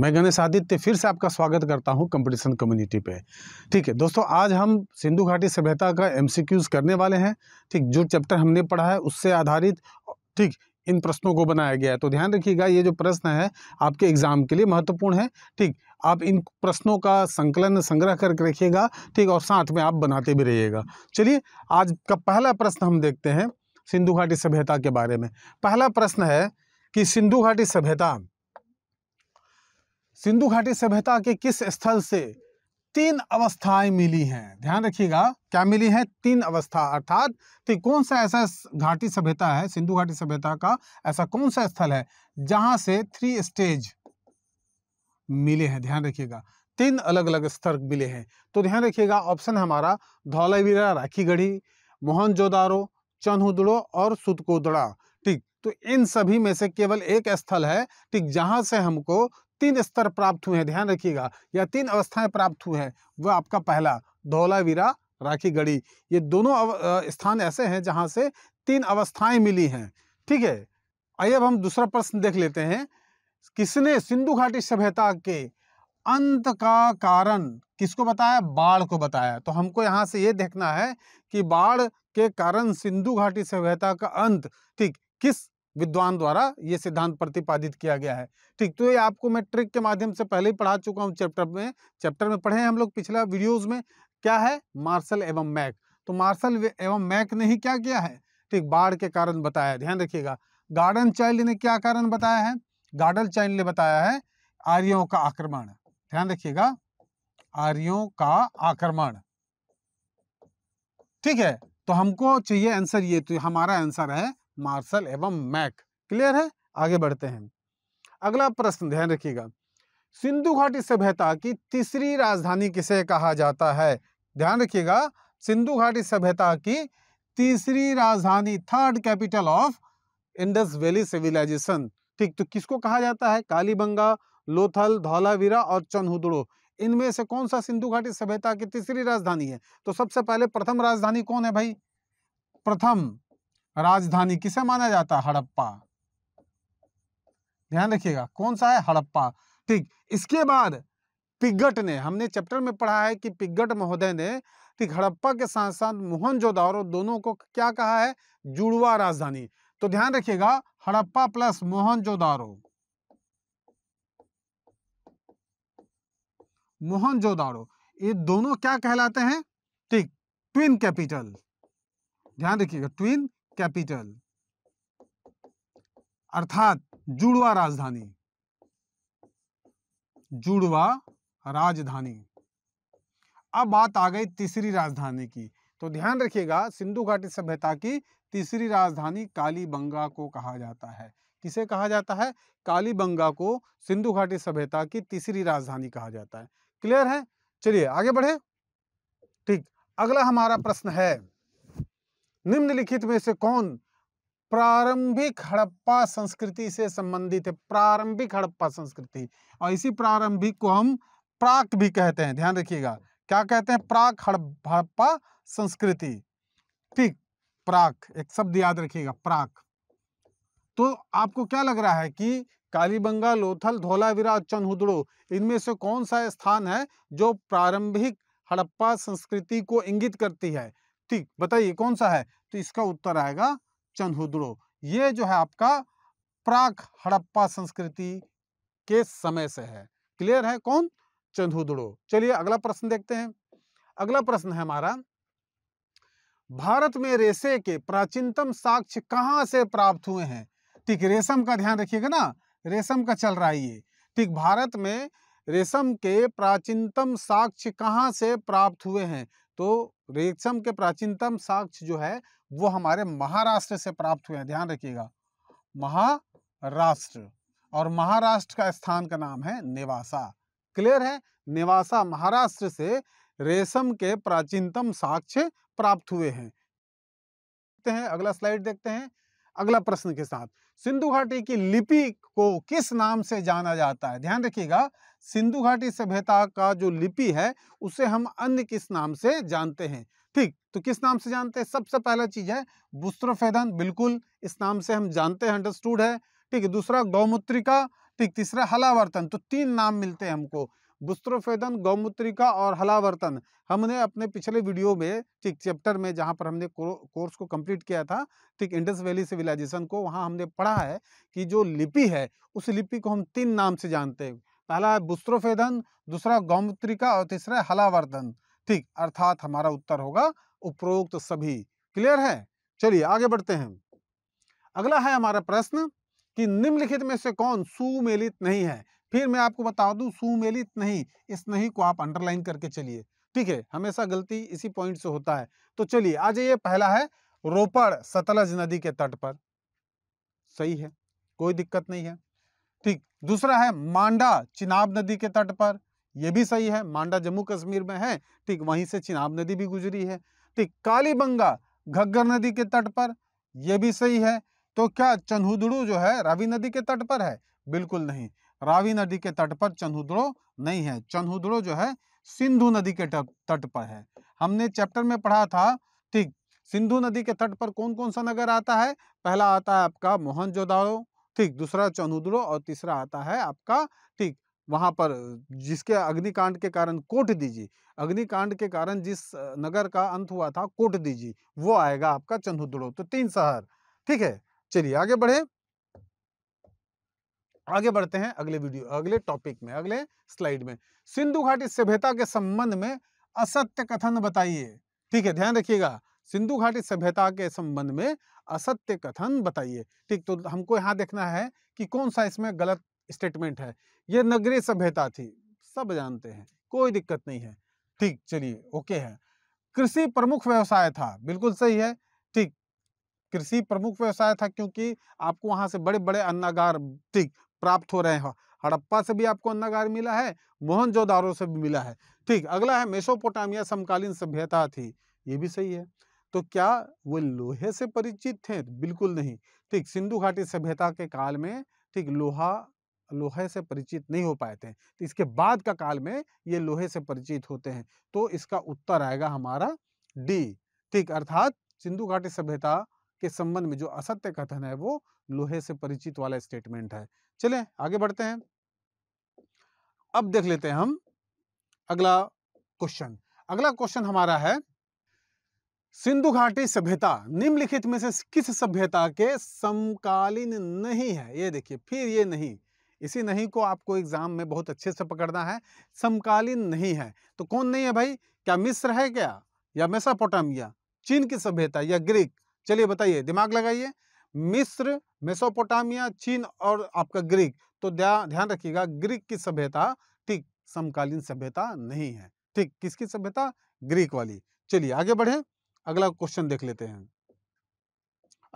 मैं गणेश आदित्य फिर से आपका स्वागत करता हूं कंपटीशन कम्युनिटी पे ठीक है दोस्तों आज हम सिंधु घाटी सभ्यता का एमसीक्यूज करने वाले हैं ठीक जो चैप्टर हमने पढ़ा है उससे आधारित ठीक इन प्रश्नों को बनाया गया है तो ध्यान रखिएगा ये जो प्रश्न है आपके एग्जाम के लिए महत्वपूर्ण है ठीक आप इन प्रश्नों का संकलन संग्रह करके रखिएगा ठीक और साथ में आप बनाते भी रहिएगा चलिए आज का पहला प्रश्न हम देखते हैं सिंधु घाटी सभ्यता के बारे में पहला प्रश्न है कि सिंधु घाटी सभ्यता सिंधु घाटी सभ्यता के किस स्थल से तीन अवस्थाएं मिली हैं ध्यान रखिएगा क्या मिली है तीन अवस्था अर्थात कि कौन सा ऐसा घाटी सभ्यता है सिंधु घाटी सभ्यता का ऐसा कौन सा स्थल है जहां से थ्री स्टेज मिले हैं ध्यान रखिएगा तीन अलग अलग स्तर मिले हैं तो ध्यान रखिएगा ऑप्शन हमारा धौलावीरा राखीगढ़ी मोहनजोदारो चनहुदड़ो और सुतकोदड़ा ठीक तो इन सभी में से केवल एक स्थल है ठीक जहां से हमको तीन स्तर प्राप्त हुए हैं ध्यान रखिएगा या तीन अवस्थाएं प्राप्त हुए हैं वह आपका पहला धौलावीरा राखी गढ़ी ये दोनों स्थान ऐसे हैं जहाँ से तीन अवस्थाएं मिली हैं ठीक है आइए अब हम दूसरा प्रश्न देख लेते हैं किसने सिंधु घाटी सभ्यता के अंत का कारण किसको बताया बाढ़ को बताया तो हमको यहाँ से ये देखना है कि बाढ़ के कारण सिंधु घाटी सभ्यता का अंत ठीक किस विद्वान द्वारा ये सिद्धांत प्रतिपादित किया गया है ठीक तो ये आपको मैं ट्रिक के माध्यम से पहले ही पढ़ा चुका हूँ चैप्टर में चैप्टर में पढ़े हैं हम लोग पिछला वीडियोज में क्या है मार्शल एवं मैक तो मार्शल एवं मैक ने ही क्या किया है ठीक बाढ़ के कारण बताया ध्यान रखिएगा गार्डन चाइल्ड ने क्या कारण बताया है गार्डन चाइल्ड ने बताया है आर्यों का आक्रमण ध्यान रखिएगा आर्यों का आक्रमण ठीक है तो हमको चाहिए आंसर ये तो हमारा आंसर है मार्शल एवं मैक क्लियर है आगे बढ़ते हैं अगला प्रश्न ध्यान रखिएगा सिंधु घाटी सभ्यता की तीसरी राजधानी किसे कहा जाता है ध्यान रखिएगा सिंधु घाटी सभ्यता की तीसरी राजधानी third capital of Indus Valley civilisation ठीक तो किसको कहा जाता है कालीबंगा लोथल धौलावीरा और चनहुदड़ो इनमें से कौन सा सिंधु घाटी सभ्यता की तीसरी राजधानी है तो सबसे पहले प्रथम राजधानी कौन है भाई प्रथम राजधानी किसे माना जाता है हड़प्पा ध्यान रखिएगा कौन सा है हड़प्पा ठीक इसके बाद पिगट ने हमने चैप्टर में पढ़ा है कि पिगट महोदय ने ठीक हड़प्पा के साथ साथ मोहनजोदारो दोनों को क्या कहा है जुड़वा राजधानी तो ध्यान रखिएगा Harappa plus Mohenjo-daro Mohenjo-daro ये दोनों क्या कहलाते हैं ठीक ट्विन कैपिटल ध्यान रखिएगा ट्विन कैपिटल अर्थात जुड़वा राजधानी जुड़वा राजधानी अब बात आ गई तीसरी राजधानी की तो ध्यान रखिएगा सिंधु घाटी सभ्यता की तीसरी राजधानी कालीबंगा को कहा जाता है किसे कहा जाता है कालीबंगा को सिंधु घाटी सभ्यता की तीसरी राजधानी कहा जाता है क्लियर है चलिए आगे बढ़े ठीक अगला हमारा प्रश्न है निम्नलिखित में से कौन प्रारंभिक हड़प्पा संस्कृति से संबंधित है प्रारंभिक हड़प्पा संस्कृति और इसी प्रारंभिक को हम प्राक भी कहते हैं ध्यान रखिएगा क्या कहते हैं प्राक हड़प्पा संस्कृति ठीक प्राक एक शब्द याद रखिएगा प्राक तो आपको क्या लग रहा है कि कालीबंगा लोथल धोलावीरा चंदो चनहुदड़ो इनमें से कौन सा स्थान है जो प्रारंभिक हड़प्पा संस्कृति को इंगित करती है ठीक बताइए कौन सा है तो इसका उत्तर आएगा चन्हुद्रो ये जो है आपका प्राक हड़प्पा संस्कृति के समय से है क्लियर है कौन चंदुदड़ो चलिए अगला प्रश्न देखते हैं अगला प्रश्न है हमारा भारत में रेशे के प्राचीनतम साक्ष्य कहां से प्राप्त हुए हैं ठीक रेशम का ध्यान रखिएगा ना रेशम का चल रहा है ये ठीक भारत में रेशम के प्राचीनतम साक्ष्य कहां से प्राप्त हुए हैं तो रेशम के प्राचीनतम साक्ष्य जो है वो हमारे महाराष्ट्र से प्राप्त हुए हैं ध्यान रखिएगा महाराष्ट्र और महाराष्ट्र का स्थान का नाम है नेवासा क्लियर है नेवासा महाराष्ट्र से रेशम के प्राचीनतम साक्ष्य प्राप्त हुए हैं देखते हैं अगला स्लाइड देखते हैं अगला प्रश्न के साथ सिंधु घाटी की लिपि को किस नाम से जाना जाता है ध्यान रखिएगा सिंधु घाटी सभ्यता का जो लिपि है उसे हम अन्य किस नाम से जानते हैं ठीक तो किस नाम से जानते हैं सबसे पहला चीज है बुस्त्रोफेदन बिल्कुल इस नाम से हम जानते हैं अंडरस्टूड है ठीक है दूसरा गौमूत्रिका ठीक तीसरा हलावर्तन तो तीन नाम मिलते हैं हमको बुस्त्रोफेदन गौमूत्रिका और हलावर्तन हमने अपने पिछले वीडियो में ठीक चैप्टर में जहाँ पर हमने कोर्स को कंप्लीट किया था ठीक इंडस वैली सिविलाइजेशन को वहाँ हमने पढ़ा है कि जो लिपि है उस लिपि को हम तीन नाम से जानते हैं पहला है बुस्त्रोफेदन दूसरा गौमूत्रिका और तीसरा है हलावर्धन ठीक अर्थात हमारा उत्तर होगा उपरोक्त सभी क्लियर है चलिए आगे बढ़ते हैं अगला है हमारा प्रश्न कि निम्नलिखित में से कौन सुमेलित नहीं है फिर मैं आपको बता दूं सुमेलित नहीं इस नहीं को आप अंडरलाइन करके चलिए ठीक है हमेशा गलती इसी पॉइंट से होता है तो चलिए आज ये पहला है रोपड़ सतलज नदी के तट पर सही है कोई दिक्कत नहीं है दूसरा है मांडा चिनाब नदी के तट पर यह भी सही है मांडा जम्मू कश्मीर में है ठीक वहीं से चिनाब नदी भी गुजरी है ठीक कालीबंगा घग्गर नदी के तट पर यह भी सही है तो क्या चन्हुदड़ू जो है रावी नदी के तट पर है बिल्कुल नहीं रावी नदी के तट पर चन्हुदड़ो नहीं है चन्हुदड़ो जो है सिंधु नदी के तट पर है हमने चैप्टर में पढ़ा था ठीक सिंधु नदी के तट पर कौन कौन सा नगर आता है पहला आता है आपका मोहनजोदाड़ो ठीक दूसरा चनुद्रो और तीसरा आता है आपका ठीक वहाँ पर जिसके अग्निकांड के कारण कोट दीजिए अग्निकांड के कारण जिस नगर का अंत हुआ था कोट दीजिए वो आएगा आपका चंदुद्रो तो तीन शहर ठीक है चलिए आगे बढ़े आगे बढ़ते हैं अगले वीडियो अगले टॉपिक में अगले स्लाइड में सिंधु घाटी सभ्यता के संबंध में असत्य कथन बताइए ठीक है ध्यान रखिएगा सिंधु घाटी सभ्यता के संबंध में असत्य कथन बताइए ठीक तो हमको यहाँ देखना है कि कौन सा इसमें गलत स्टेटमेंट है ये नगरीय सभ्यता थी सब जानते हैं कोई दिक्कत नहीं है ठीक चलिए ओके है कृषि प्रमुख व्यवसाय था बिल्कुल सही है ठीक कृषि प्रमुख व्यवसाय था क्योंकि आपको वहां से बड़े बड़े अन्नागार ठीक प्राप्त हो रहे हैं हड़प्पा से भी आपको अन्नागार मिला है मोहनजोदारो से भी मिला है ठीक अगला है मेसोपोटामिया समकालीन सभ्यता थी ये भी सही है तो क्या वे लोहे से परिचित थे बिल्कुल नहीं ठीक सिंधु घाटी सभ्यता के काल में ठीक लोहा लोहे से परिचित नहीं हो पाए थे तो इसके बाद का काल में ये लोहे से परिचित होते हैं तो इसका उत्तर आएगा हमारा डी ठीक अर्थात सिंधु घाटी सभ्यता के संबंध में जो असत्य कथन है वो लोहे से परिचित वाला स्टेटमेंट है चले आगे बढ़ते हैं अब देख लेते हैं हम अगला क्वेश्चन अगला क्वेश्चन हमारा है सिंधु घाटी सभ्यता निम्नलिखित में से किस सभ्यता के समकालीन नहीं है ये देखिए फिर ये नहीं इसी नहीं को आपको एग्जाम में बहुत अच्छे से पकड़ना है समकालीन नहीं है तो कौन नहीं है भाई क्या मिस्र है क्या या मेसोपोटामिया चीन की सभ्यता या ग्रीक चलिए बताइए दिमाग लगाइए मिस्र मेसोपोटामिया चीन और आपका ग्रीक तो ध्यान रखिएगा ग्रीक की सभ्यता ठीक समकालीन सभ्यता नहीं है ठीक किसकी सभ्यता ग्रीक वाली चलिए आगे बढ़े अगला क्वेश्चन देख लेते हैं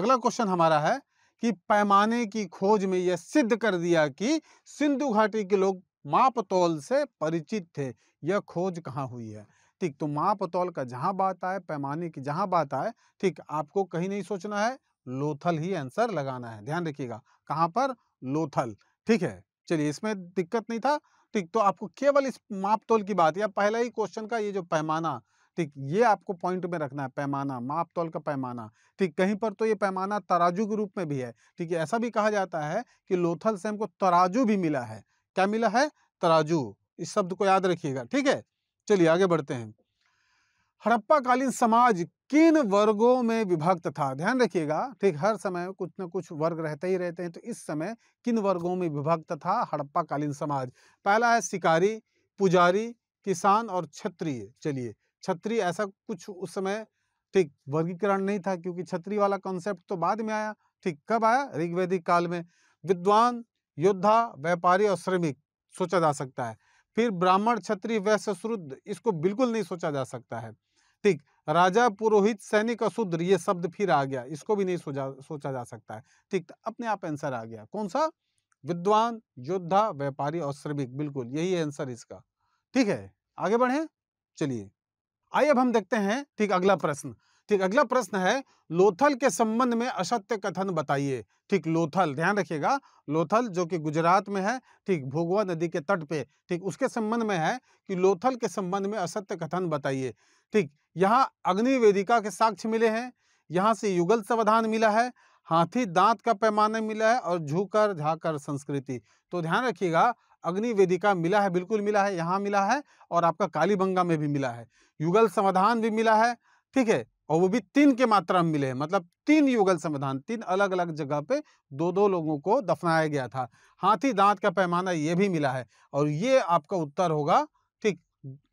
अगला क्वेश्चन हमारा है कि पैमाने की खोज में यह सिद्ध कर दिया कि सिंधु घाटी के लोग मापतौल से परिचित थे यह खोज कहाँ हुई है ठीक तो मापतौल का जहां बात आए पैमाने की जहां बात आए ठीक आपको कहीं नहीं सोचना है लोथल ही आंसर लगाना है ध्यान रखिएगा कहाँ पर लोथल ठीक है चलिए इसमें दिक्कत नहीं था ठीक तो आपको केवल इस मापतोल की बात या पहला ही क्वेश्चन का ये जो पैमाना ठीक ये आपको पॉइंट में रखना है पैमाना माप तौल का पैमाना ठीक कहीं पर तो ये पैमाना तराजू के रूप में भी है ठीक है ऐसा भी कहा जाता है कि लोथल से हमको तराजू भी मिला है क्या मिला है तराजू इस शब्द को याद रखिएगा ठीक है चलिए आगे बढ़ते हैं हड़प्पा कालीन समाज किन वर्गों में विभक्त था ध्यान रखिएगा ठीक हर समय कुछ ना कुछ वर्ग रहते ही रहते हैं तो इस समय किन वर्गों में विभक्त था हड़प्पा कालीन समाज पहला है शिकारी पुजारी किसान और क्षत्रिय चलिए छत्री ऐसा कुछ उस समय ठीक वर्गीकरण नहीं था क्योंकि छत्री वाला कॉन्सेप्ट तो बाद में आया ठीक कब आया ऋग्वेदिक काल में विद्वान योद्धा व्यापारी और श्रमिक सोचा जा सकता है फिर ब्राह्मण छत्री वैश्य शुद्ध इसको बिल्कुल नहीं सोचा जा सकता है ठीक राजा पुरोहित सैनिक और ये शब्द फिर आ गया इसको भी नहीं सोचा सोचा जा सकता है ठीक तो अपने आप आंसर आ गया कौन सा विद्वान योद्धा व्यापारी और श्रमिक बिल्कुल यही आंसर इसका ठीक है आगे बढ़े चलिए आइए अब हम देखते हैं ठीक अगला प्रश्न ठीक अगला प्रश्न है लोथल के संबंध में असत्य कथन बताइए ठीक लोथल ध्यान रखिएगा लोथल जो कि गुजरात में है ठीक भोगवा नदी के तट पे ठीक उसके संबंध में है कि लोथल के संबंध में असत्य कथन बताइए ठीक यहाँ अग्निवेदिका के साक्ष्य मिले हैं यहाँ से युगल समाधान मिला है हाथी दांत का पैमाना मिला है और झूकर झाकर संस्कृति तो ध्यान रखिएगा अग्निवेदिका मिला है बिल्कुल मिला है यहाँ मिला है और आपका कालीबंगा में भी मिला है युगल समाधान भी मिला है ठीक है और वो भी तीन के मात्रा में मिले हैं मतलब तीन युगल समाधान तीन अलग अलग जगह पे दो दो लोगों को दफनाया गया था हाथी दांत का पैमाना ये भी मिला है और ये आपका उत्तर होगा ठीक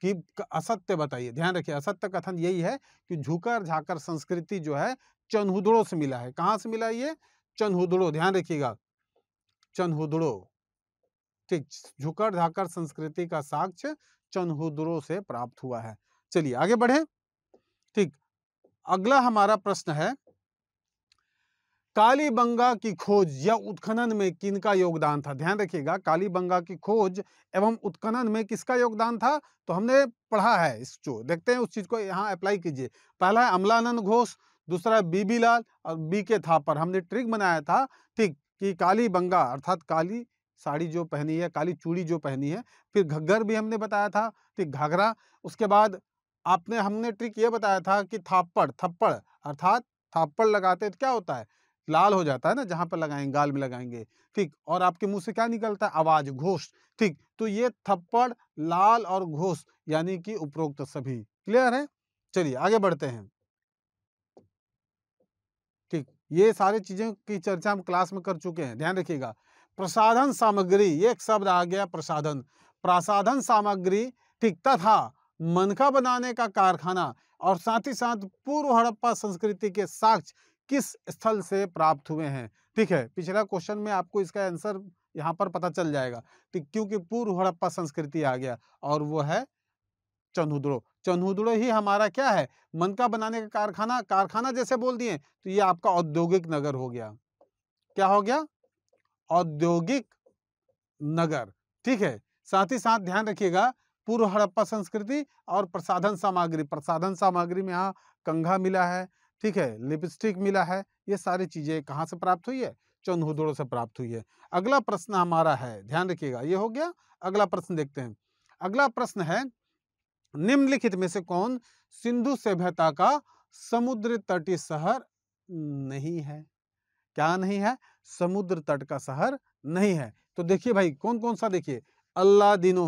कि असत्य बताइए ध्यान रखिए असत्य कथन यही है कि झुकर झाकर संस्कृति जो है चनहुदड़ो से मिला है कहाँ से मिला ये चनहुदड़ो ध्यान रखिएगा चनहुदड़ो ठीक झुकर झाकर संस्कृति का साक्ष्य चन्हुद्रो से प्राप्त हुआ है चलिए आगे बढ़े ठीक अगला हमारा प्रश्न है कालीबंगा की खोज या उत्खनन में किनका योगदान था ध्यान रखिएगा कालीबंगा की खोज एवं उत्खनन में किसका योगदान था तो हमने पढ़ा है इस जो देखते हैं उस चीज को यहाँ अप्लाई कीजिए पहला है अमलानंद घोष दूसरा बीबी लाल और बी के थापर हमने ट्रिक बनाया था ठीक कि कालीबंगा अर्थात काली साड़ी जो पहनी है काली चूड़ी जो पहनी है फिर घग्गर भी हमने बताया था फिर घाघरा उसके बाद आपने हमने ट्रिक ये बताया था कि थाप्पड़ थप्पड़ अर्थात थाप्पड़ लगाते तो क्या होता है लाल हो जाता है ना जहाँ पर लगाएंगे गाल में लगाएंगे ठीक और आपके मुंह से क्या निकलता है आवाज़ घोष ठीक तो ये थप्पड़ लाल और घोष यानी कि उपरोक्त सभी क्लियर है चलिए आगे बढ़ते हैं ठीक ये सारी चीज़ों की चर्चा हम क्लास में कर चुके हैं ध्यान रखिएगा प्रसाधन सामग्री ये एक शब्द आ गया प्रसाधन प्रसाधन सामग्री ठीक तथा मनखा बनाने का कारखाना और साथ ही साथ पूर्व हड़प्पा संस्कृति के साक्ष किस स्थल से प्राप्त हुए हैं ठीक है पिछला क्वेश्चन में आपको इसका आंसर यहाँ पर पता चल जाएगा ठीक क्योंकि पूर्व हड़प्पा संस्कृति आ गया और वो है चन्हुद्रो चन्हुद्रो ही हमारा क्या है मनका बनाने का कारखाना कारखाना जैसे बोल दिए तो ये आपका औद्योगिक नगर हो गया क्या हो गया औद्योगिक नगर ठीक है साथ ही साथ ध्यान रखिएगा पूर्व हड़प्पा संस्कृति और प्रसाधन सामग्री प्रसाधन सामग्री में यहाँ कंघा मिला है ठीक है लिपस्टिक मिला है ये सारी चीज़ें कहाँ से प्राप्त हुई है चंदोड़ो से प्राप्त हुई है अगला प्रश्न हमारा है ध्यान रखिएगा ये हो गया अगला प्रश्न देखते हैं अगला प्रश्न है निम्नलिखित में से कौन सिंधु सभ्यता का समुद्र तटीय शहर नहीं है क्या नहीं है समुद्र तट का शहर नहीं है तो देखिए भाई कौन कौन सा देखिए अल्लाह दिनो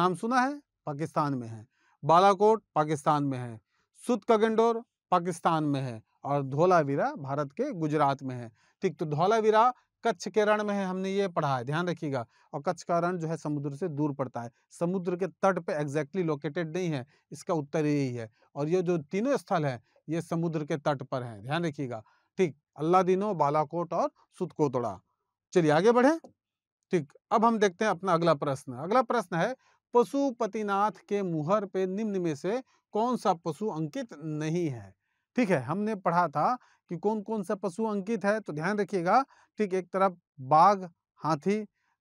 नाम सुना है पाकिस्तान में है बालाकोट पाकिस्तान में है सुत कगेंडोर पाकिस्तान में है और धोलावीरा भारत के गुजरात में है ठीक तो धोलावीरा कच्छ के रण में है हमने ये पढ़ा है ध्यान रखिएगा और कच्छ का रण जो है समुद्र से दूर पड़ता है समुद्र के तट पे एग्जैक्टली लोकेटेड नहीं है इसका उत्तर यही है और ये जो तीनों स्थल है ये समुद्र के तट पर है ध्यान रखिएगा ठीक अल्लादीनो बालाकोट और सुतकोतड़ा चलिए आगे बढ़े ठीक अब हम देखते हैं अपना अगला प्रश्न अगला प्रश्न है पशुपतिनाथ के मुहर पे निम्न में से कौन सा पशु अंकित नहीं है ठीक है हमने पढ़ा था कि कौन कौन सा पशु अंकित है तो ध्यान रखिएगा ठीक एक तरफ बाघ हाथी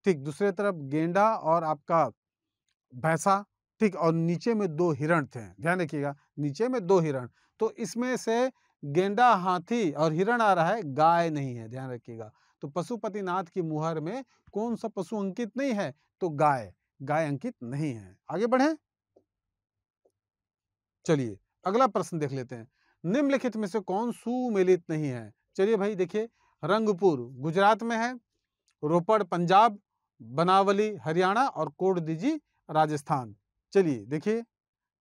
ठीक दूसरे तरफ गेंडा और आपका भैंसा ठीक और नीचे में दो हिरण थे ध्यान रखिएगा नीचे में दो हिरण तो इसमें से गेंडा हाथी और हिरण आ रहा है गाय नहीं है ध्यान रखिएगा तो पशुपतिनाथ की मुहर में कौन सा पशु अंकित नहीं है तो गाय गाय अंकित नहीं है आगे बढ़े चलिए अगला प्रश्न देख लेते हैं निम्नलिखित में से कौन सुमेलित नहीं है चलिए भाई देखिए रंगपुर गुजरात में है रोपड़ पंजाब बनावली हरियाणा और कोट राजस्थान चलिए देखिए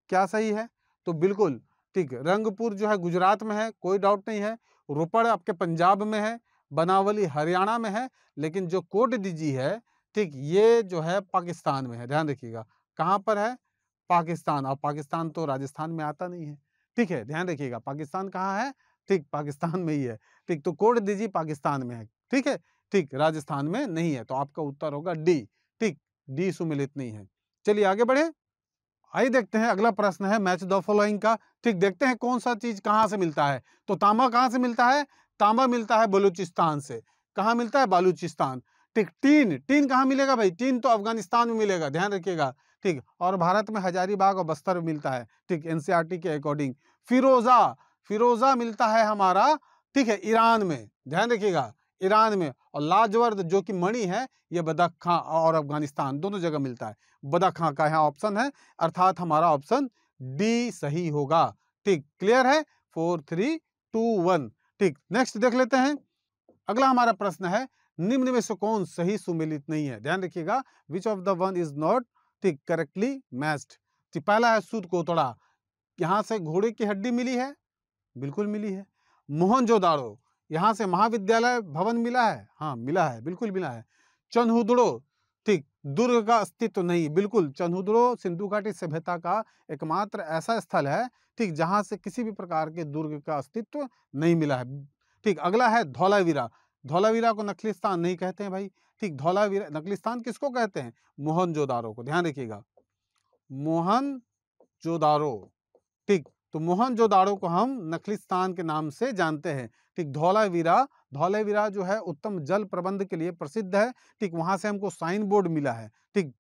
क्या सही है तो बिल्कुल ठीक है रंगपुर जो है गुजरात में है कोई डाउट नहीं है रोपड़ आपके पंजाब में है बनावली हरियाणा में है लेकिन जो कोट डिजी है ठीक ये जो है पाकिस्तान में है ध्यान रखिएगा कहाँ पर है पाकिस्तान और पाकिस्तान तो राजस्थान में आता नहीं है ठीक है ध्यान रखिएगा पाकिस्तान कहाँ है ठीक पाकिस्तान में ही है ठीक तो कोट डिजी पाकिस्तान में है ठीक है ठीक राजस्थान में नहीं है तो आपका उत्तर होगा डी ठीक डी सुमिलित नहीं है चलिए आगे बढ़े आइए देखते हैं अगला प्रश्न है मैच द फॉलोइंग का ठीक देखते हैं कौन सा चीज कहाँ से मिलता है तो तांबा कहाँ से मिलता है तांबा मिलता है बलूचिस्तान से कहा मिलता है बलूचिस्तान ठीक टीन टीन कहाँ मिलेगा भाई टीन तो अफगानिस्तान में मिलेगा ध्यान रखिएगा ठीक और भारत में हजारीबाग और बस्तर में मिलता है ठीक एनसीईआरटी e के अकॉर्डिंग फिरोजा फिरोजा मिलता है हमारा ठीक है ईरान में ध्यान रखिएगा ईरान में और लाजवर्द जो कि मणि है ये बदक खां और अफगानिस्तान दोनों जगह मिलता है बदक खां का यहाँ ऑप्शन है अर्थात हमारा ऑप्शन डी सही होगा ठीक क्लियर है फोर थ्री टू वन ठीक नेक्स्ट देख लेते हैं अगला हमारा प्रश्न है निम्न में से कौन सही सुमिलित नहीं है ध्यान रखिएगा which of the one is not ठीक करेक्टली मैच्ड पहला है सूद कोतड़ा यहाँ से घोड़े की हड्डी मिली है बिल्कुल मिली है मोहन जोदाड़ो यहाँ से महाविद्यालय भवन मिला है हाँ मिला है बिल्कुल मिला है चन्हुदड़ो ठीक दुर्ग का अस्तित्व तो नहीं बिल्कुल चन्हुदड़ो सिंधु घाटी सभ्यता का एकमात्र ऐसा स्थल है ठीक जहाँ से किसी भी प्रकार के दुर्ग का अस्तित्व नहीं मिला है ठीक अगला है धौलावीरा धौलावीरा को नखलिस्तान नहीं कहते हैं भाई ठीक धौलावीरा नखलिस्तान किसको कहते हैं मोहन जोदारो को ध्यान रखिएगा मोहन जोदारो ठीक तो मोहनजोदाड़ो को हम नखलिस्तान के नाम से जानते हैं ठीक धौलावीरा धौलावीरा जो है उत्तम जल प्रबंध के लिए प्रसिद्ध है ठीक वहाँ से हमको साइन बोर्ड मिला है ठीक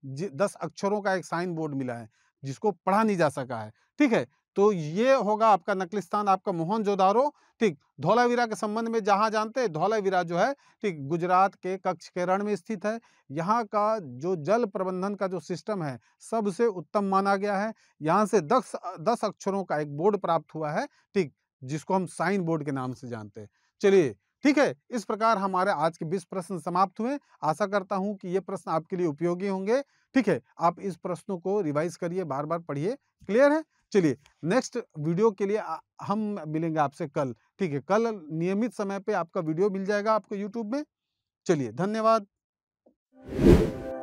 दस अक्षरों का एक साइन बोर्ड मिला है जिसको पढ़ा नहीं जा सका है ठीक है तो ये होगा आपका नकलिस्तान आपका मोहनजोदारो ठीक धौलावीरा के संबंध में जहाँ जानते हैं धौलावीरा जो है ठीक गुजरात के कक्ष के रण में स्थित है यहाँ का जो जल प्रबंधन का जो सिस्टम है सबसे उत्तम माना गया है यहाँ से दस दस अक्षरों का एक बोर्ड प्राप्त हुआ है ठीक जिसको हम साइन बोर्ड के नाम से जानते हैं चलिए ठीक है इस प्रकार हमारे आज के 20 प्रश्न समाप्त हुए आशा करता हूं कि ये प्रश्न आपके लिए उपयोगी होंगे ठीक है आप इस प्रश्नों को रिवाइज करिए बार बार पढ़िए क्लियर है चलिए नेक्स्ट वीडियो के लिए हम मिलेंगे आपसे कल ठीक है कल नियमित समय पे आपका वीडियो मिल जाएगा आपको यूट्यूब में चलिए धन्यवाद